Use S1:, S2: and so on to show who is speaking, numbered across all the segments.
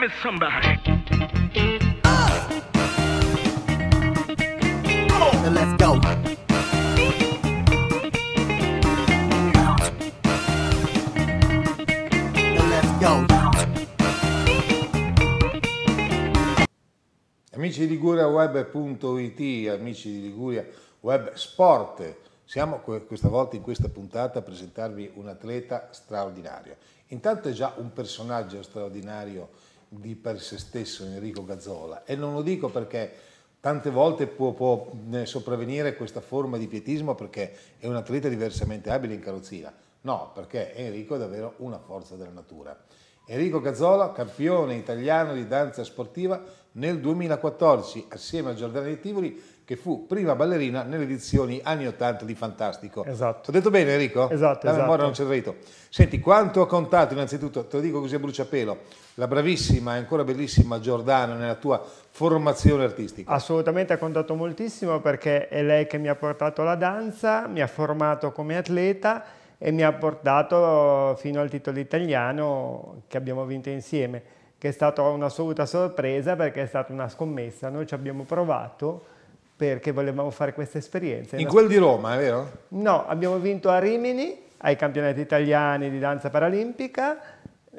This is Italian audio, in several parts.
S1: me somebody. Let's go. Amici di Liguria Web.it, amici di Liguria Web Sport, siamo questa volta in questa puntata a presentarvi un atleta straordinario. Intanto è già un personaggio straordinario di per se stesso Enrico Gazzola e non lo dico perché tante volte può, può eh, sopravvenire questa forma di pietismo perché è un atleta diversamente abile in carrozzina, no, perché Enrico è davvero una forza della natura. Enrico Gazzola, campione italiano di danza sportiva nel 2014 assieme a Giordana di Tivoli che fu prima ballerina nelle edizioni anni 80 di Fantastico. Esatto. Ho detto bene Enrico? Esatto. La esatto. memoria non c'è rito. Senti, quanto ha contato innanzitutto, te lo dico così a bruciapelo, la bravissima e ancora bellissima Giordana nella tua formazione artistica? Assolutamente ha contato moltissimo
S2: perché è lei che mi ha portato alla danza, mi ha formato come atleta e mi ha portato fino al titolo italiano che abbiamo vinto insieme, che è stata un'assoluta sorpresa perché è stata una scommessa, noi ci abbiamo provato perché volevamo fare questa esperienza. In quel di Roma, è vero? No, abbiamo vinto a Rimini, ai campionati italiani di danza paralimpica,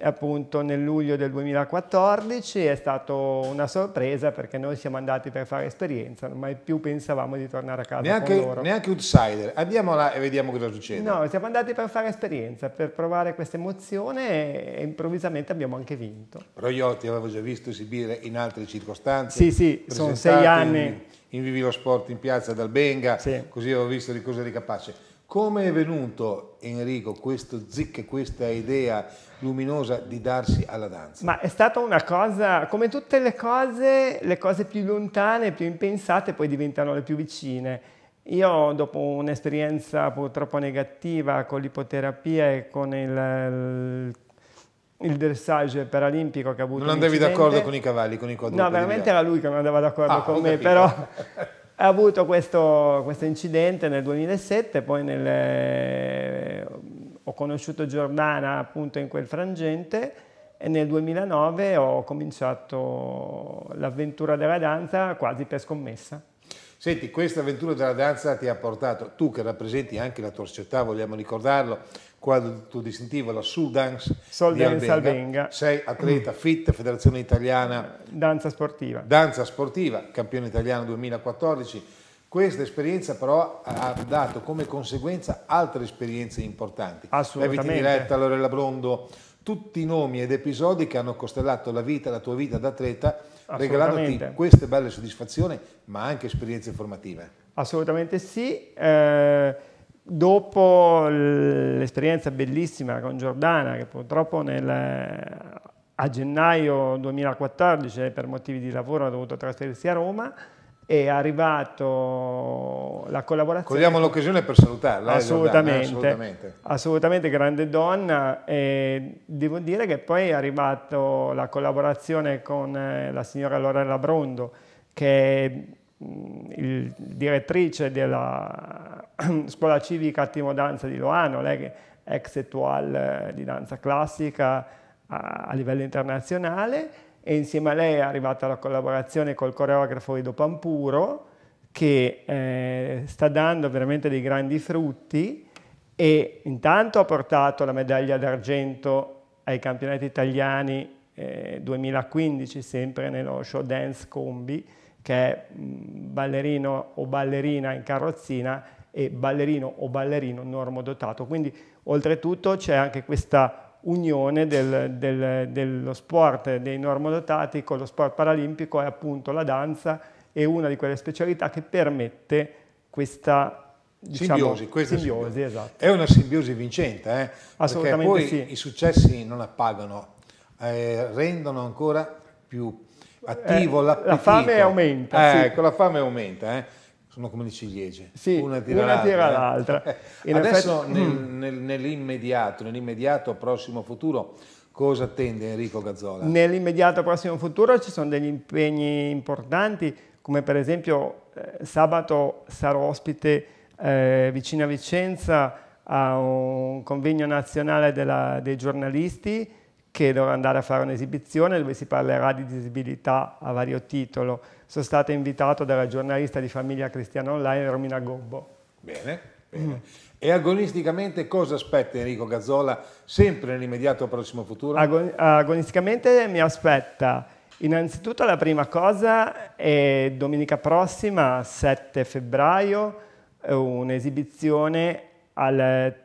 S2: appunto nel luglio del 2014 è stata una sorpresa perché noi siamo andati per fare esperienza, mai più pensavamo
S1: di tornare a casa neanche, neanche outsider, andiamo là e vediamo cosa succede. No,
S2: siamo andati per fare esperienza, per provare questa emozione e improvvisamente abbiamo anche vinto.
S1: ti avevo già visto esibire in altre circostanze. Sì, sì, sono sei anni. In, in Vivi lo Sport in piazza d'Albenga, sì. così avevo visto di cosa eri capace. Come è venuto Enrico questo zic, questa idea luminosa di darsi alla danza?
S2: Ma è stata una cosa, come tutte le cose, le cose più lontane, più impensate poi diventano le più vicine. Io dopo un'esperienza purtroppo negativa con l'ipoterapia e con il, il, dressage paralimpico che ha avuto... Non andavi d'accordo con i cavalli, con i quadrupedi? No, veramente era lui che non andava d'accordo ah, con me, capito. però Ha avuto questo, questo incidente nel 2007, poi nel, eh, ho conosciuto Giordana appunto in quel frangente e nel 2009 ho cominciato l'avventura della danza quasi per scommessa.
S1: Senti, questa avventura della danza ti ha portato, tu che rappresenti anche la tua società, vogliamo ricordarlo, quadro tuo distintivo, la Sul Dance Sol di Albenga. Albenga. Sei atleta FIT, Federazione Italiana Danza Sportiva. Danza Sportiva, campione italiano 2014. Questa esperienza però ha dato come conseguenza altre esperienze importanti. Assolutamente. Eviti Diretta, Lorella Brondo, tutti i nomi ed episodi che hanno costellato la vita, la tua vita da atleta regalandoti queste belle soddisfazioni, ma anche esperienze formative.
S2: Assolutamente sì. Eh, dopo l'esperienza bellissima con Giordana, che purtroppo nel, a gennaio 2014 per motivi di lavoro ha dovuto trasferirsi a Roma, è arrivato la collaborazione. Cogliamo l'occasione per salutarla. Eh, eh, assolutamente, eh, assolutamente. assolutamente. grande donna. E devo dire che poi è arrivata la collaborazione con eh, la signora Lorella Brondo, che è mm, il, direttrice della scuola civica Attimo Danza di Loano, lei è ex etual di danza classica a livello internazionale e insieme a lei è arrivata la collaborazione col coreografo Edo Pampuro che eh, sta dando veramente dei grandi frutti e intanto ha portato la medaglia d'argento ai campionati italiani eh, 2015 sempre nello show Dance Combi che è mm, ballerino o ballerina in carrozzina e ballerino o ballerino normodotato. Quindi oltretutto c'è anche questa unione del, del, dello sport dei normodotati con lo sport paralimpico è appunto la danza e una di quelle specialità che permette questa Diciamo, simbiosi, questa simbiosi, simbiosi. Esatto. È
S1: una simbiosi vincente, eh? Assolutamente perché poi sì. i successi non appagano, eh, rendono ancora più attivo eh, La fame aumenta. Eh, sì. Ecco, la fame aumenta. eh? sono come le ciliegie, sì, una tira una l'altra. Tira eh. Adesso effetti... Mm. nel, nel, nell'immediato, nell'immediato prossimo futuro, cosa attende Enrico Gazzola?
S2: Nell'immediato prossimo futuro ci sono degli impegni importanti, come per esempio eh, sabato sarò ospite eh, vicino a Vicenza a un convegno nazionale della, dei giornalisti che dovrà andare a fare un'esibizione dove si parlerà di disabilità a vario titolo sono stato invitato dalla giornalista di Famiglia Cristiana Online Romina Gobbo.
S1: Bene, bene. E agonisticamente cosa aspetta Enrico Gazzola sempre nell'immediato prossimo futuro? Agon
S2: agonisticamente mi aspetta innanzitutto la prima cosa è domenica prossima, 7 febbraio, un'esibizione al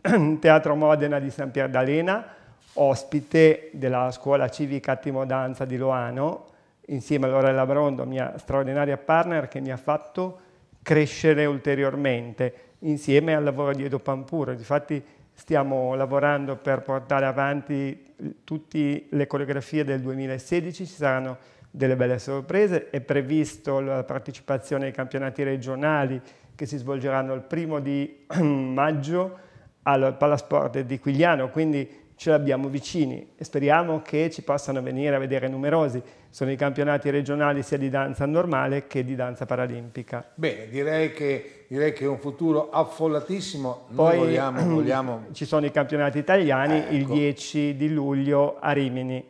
S2: Teatro Modena di San Pierdalena, ospite della scuola civica Timo Danza di Loano, insieme a Lorella Brondo, mia straordinaria partner, che mi ha fatto crescere ulteriormente, insieme al lavoro di Edo Pampuro. Infatti stiamo lavorando per portare avanti eh, tutte le coreografie del 2016, ci saranno delle belle sorprese, è previsto la partecipazione ai campionati regionali che si svolgeranno il primo di maggio al Palasport di Quigliano, quindi ce l'abbiamo vicini e speriamo che ci possano venire a vedere numerosi. Sono i campionati regionali sia di danza normale che di danza paralimpica.
S1: Bene, direi che, direi che è un futuro affollatissimo. Poi vogliamo, vogliamo...
S2: ci sono i campionati italiani ecco. il 10 di luglio a Rimini.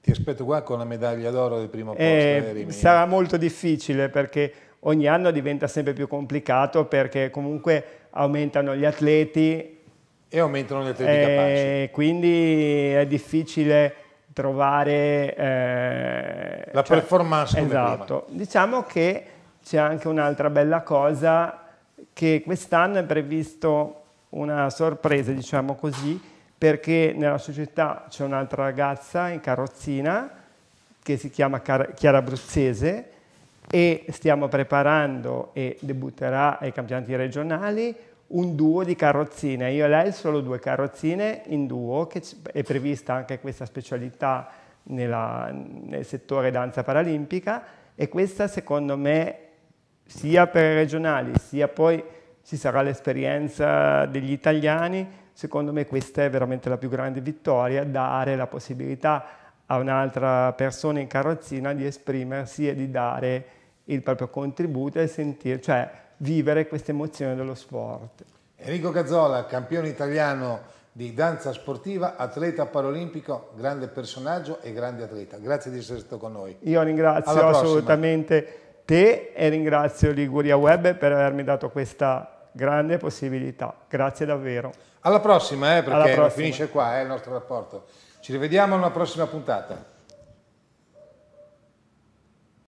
S2: Ti aspetto qua
S1: con la medaglia d'oro del primo eh, posto. Eh, sarà
S2: molto difficile perché ogni anno diventa sempre più complicato perché comunque aumentano gli atleti, e
S1: aumentano le atleti eh,
S2: capaci. Quindi è difficile trovare... Eh, La cioè, performance Esatto. Prima. Diciamo che c'è anche un'altra bella cosa che quest'anno è previsto una sorpresa, diciamo così, perché nella società c'è un'altra ragazza in carrozzina che si chiama Chiara Bruzzese e stiamo preparando e debutterà ai campionati regionali un duo di carrozzine. Io e lei solo due carrozzine in duo, che è prevista anche questa specialità nella, nel settore danza paralimpica e questa secondo me sia per i regionali sia poi ci sarà l'esperienza degli italiani, secondo me questa è veramente la più grande vittoria, dare la possibilità a un'altra persona in carrozzina di esprimersi e di dare il proprio contributo e sentire, cioè, vivere questa emozione dello sport.
S1: Enrico Cazzola, campione italiano di danza sportiva, atleta paralimpico, grande personaggio e grande atleta. Grazie di essere stato con noi. Io ringrazio
S2: assolutamente te e ringrazio Liguria Web per avermi dato questa grande possibilità. Grazie davvero. Alla prossima,
S1: eh, perché Alla prossima. finisce qua eh, il nostro rapporto. Ci rivediamo alla prossima puntata.